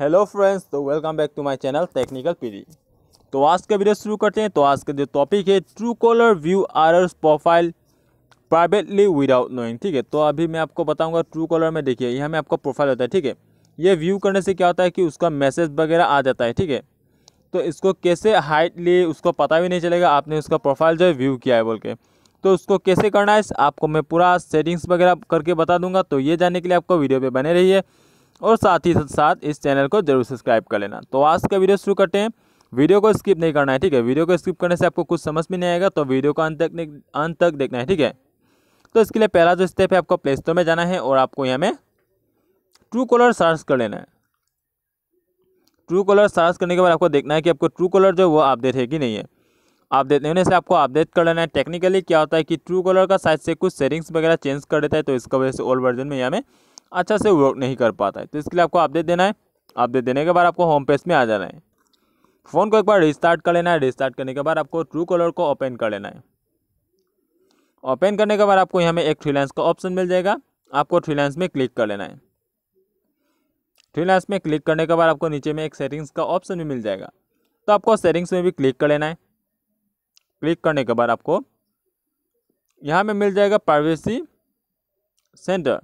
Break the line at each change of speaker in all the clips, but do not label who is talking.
hello friends तो welcome back to my channel technical PD तो आज का वीडियो शुरू करते हैं तो आज का जो टॉपिक है Truecaller view our profile privately without knowing ठीक है तो अभी मैं आपको बताऊंगा ट्रू कॉलर में देखिए यहाँ में आपका प्रोफाइल होता है ठीक है ये व्यू करने से क्या होता है कि उसका मैसेज वगैरह आ जाता है ठीक है तो इसको कैसे हाइट लिए उसको पता भी नहीं चलेगा आपने उसका प्रोफाइल जो है व्यू किया है बोल के तो उसको कैसे करना है आपको मैं पूरा सेटिंग्स वगैरह करके बता दूंगा तो ये जानने के लिए आपको वीडियो पे बने रहिए और साथ ही साथ इस चैनल को जरूर सब्सक्राइब कर लेना तो आज का वीडियो शुरू करते हैं वीडियो को स्किप नहीं करना है ठीक है वीडियो को स्किप करने से आपको कुछ समझ में नहीं आएगा तो वीडियो को अंत तक अंत तक देखना है ठीक है तो इसके लिए पहला जो स्टेप है आपको प्ले स्टोर में जाना है और आपको यहाँ में ट्रू कॉलर सर्च कर लेना है ट्रू कॉलर सर्च करने के बाद आपको देखना है कि आपको ट्रू कॉलर जो वो अपडेट है कि नहीं है अपडेट नहीं होने से आपको अपडेट कर लेना है टेक्निकली क्या होता है कि ट्रू कॉलर का साइज से कुछ सेटिंग्स वगैरह चेंज कर देता है तो इसका वजह से ओल्ड वर्जन में यहाँ में अच्छा से वर्क नहीं कर पाता है तो इसके लिए आपको अपडेट देना है अपडेट देने के बाद आपको होम पेज में आ जाना है फ़ोन को एक बार रिस्टार्ट कर लेना है रिस्टार्ट करने के बाद आपको ट्रू कलर को ओपन कर लेना है ओपन करने के बाद आपको यहाँ में एक फ्रीलांस का ऑप्शन मिल जाएगा आपको फ्रीलांस में क्लिक कर लेना है फ्रीलांस में क्लिक करने के बाद आपको नीचे में एक सेटिंग्स का ऑप्शन भी मिल जाएगा तो आपको सेटिंग्स में भी क्लिक कर लेना है क्लिक करने के बाद आपको यहाँ में मिल जाएगा प्राइवेसी सेंटर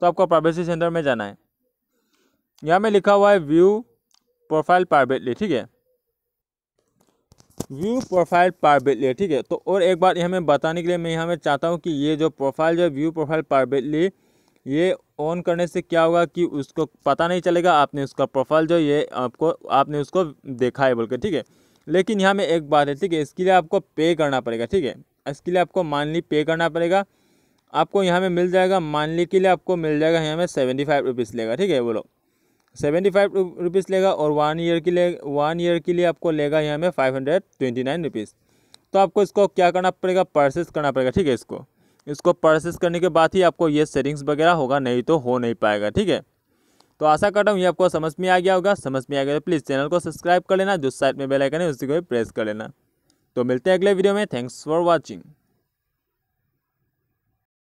तो आपको प्राइवेसी सेंटर में जाना है यहाँ में लिखा हुआ है व्यू प्रोफाइल प्राइवेटली ठीक है व्यू प्रोफाइल प्राइवेटली ठीक है तो और एक बार यहाँ मैं बताने के लिए मैं यहाँ में चाहता हूँ कि ये जो प्रोफाइल जो व्यू प्रोफाइल प्राइवेटली ये ऑन करने से क्या होगा कि उसको पता नहीं चलेगा आपने उसका प्रोफाइल जो ये आपको आपने उसको देखा है बोल के ठीक है लेकिन यहाँ में एक बात है ठीक है इसके लिए आपको पे करना पड़ेगा ठीक है इसके लिए आपको मानली पे करना पड़ेगा आपको यहाँ में मिल जाएगा मानली के लिए आपको मिल जाएगा यहाँ में सेवेंटी फाइव रुपीज़ लेगा ठीक है बोलो सेवेंटी फाइव रुपीज़ लेगा और वन ईयर के लिए वन ईयर के लिए आपको लेगा यहाँ में five hundred twenty nine rupees तो आपको इसको क्या करना पड़ेगा परसेस करना पड़ेगा ठीक है इसको इसको परसेस करने के बाद ही आपको ये सेटिंग्स वगैरह होगा नहीं तो हो नहीं पाएगा ठीक है तो आशा करता हूँ ये आपको समझ में आ गया होगा समझ में आ गया तो प्लीज़ चैनल को सब्सक्राइब कर लेना जो साइड में बेलाइकन है उसी को भी प्रेस कर लेना तो मिलते हैं अगले वीडियो में थैंक्स फॉर वॉचिंग